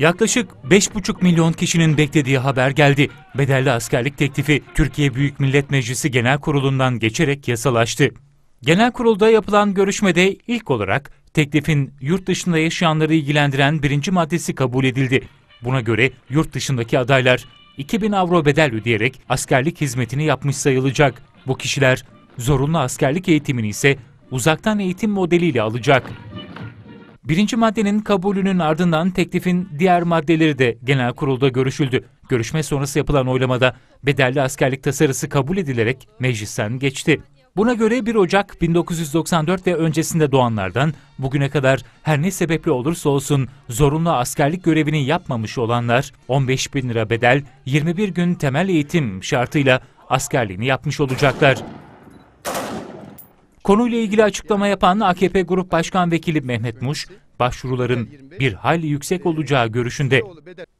Yaklaşık 5,5 milyon kişinin beklediği haber geldi. Bedelli askerlik teklifi Türkiye Büyük Millet Meclisi Genel Kurulu'ndan geçerek yasalaştı. Genel kurulda yapılan görüşmede ilk olarak teklifin yurt dışında yaşayanları ilgilendiren birinci maddesi kabul edildi. Buna göre yurt dışındaki adaylar 2000 avro bedel ödeyerek askerlik hizmetini yapmış sayılacak. Bu kişiler zorunlu askerlik eğitimini ise uzaktan eğitim modeliyle alacak. Birinci maddenin kabulünün ardından teklifin diğer maddeleri de genel kurulda görüşüldü. Görüşme sonrası yapılan oylamada bedelli askerlik tasarısı kabul edilerek meclisten geçti. Buna göre 1 Ocak 1994 ve öncesinde doğanlardan bugüne kadar her ne sebeple olursa olsun zorunlu askerlik görevini yapmamış olanlar 15 bin lira bedel 21 gün temel eğitim şartıyla askerliğini yapmış olacaklar. Konuyla ilgili açıklama yapan AKP Grup Başkan Vekili Mehmet Muş, başvuruların bir hayli yüksek olacağı görüşünde.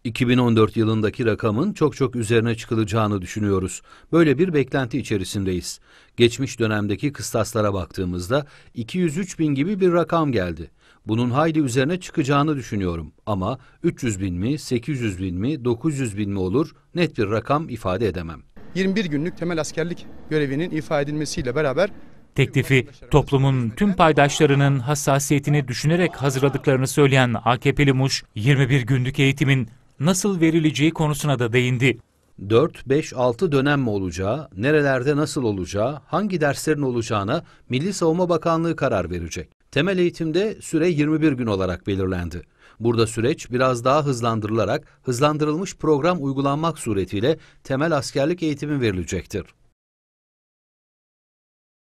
2014 yılındaki rakamın çok çok üzerine çıkılacağını düşünüyoruz. Böyle bir beklenti içerisindeyiz. Geçmiş dönemdeki kıstaslara baktığımızda 203 bin gibi bir rakam geldi. Bunun hayli üzerine çıkacağını düşünüyorum ama 300 bin mi, 800 bin mi, 900 bin mi olur net bir rakam ifade edemem. 21 günlük temel askerlik görevinin ifade edilmesiyle beraber Teklifi toplumun tüm paydaşlarının hassasiyetini düşünerek hazırladıklarını söyleyen AKP'li Muş, 21 günlük eğitimin nasıl verileceği konusuna da değindi. 4, 5, 6 dönem mi olacağı, nerelerde nasıl olacağı, hangi derslerin olacağına Milli Savunma Bakanlığı karar verecek. Temel eğitimde süre 21 gün olarak belirlendi. Burada süreç biraz daha hızlandırılarak hızlandırılmış program uygulanmak suretiyle temel askerlik eğitimi verilecektir.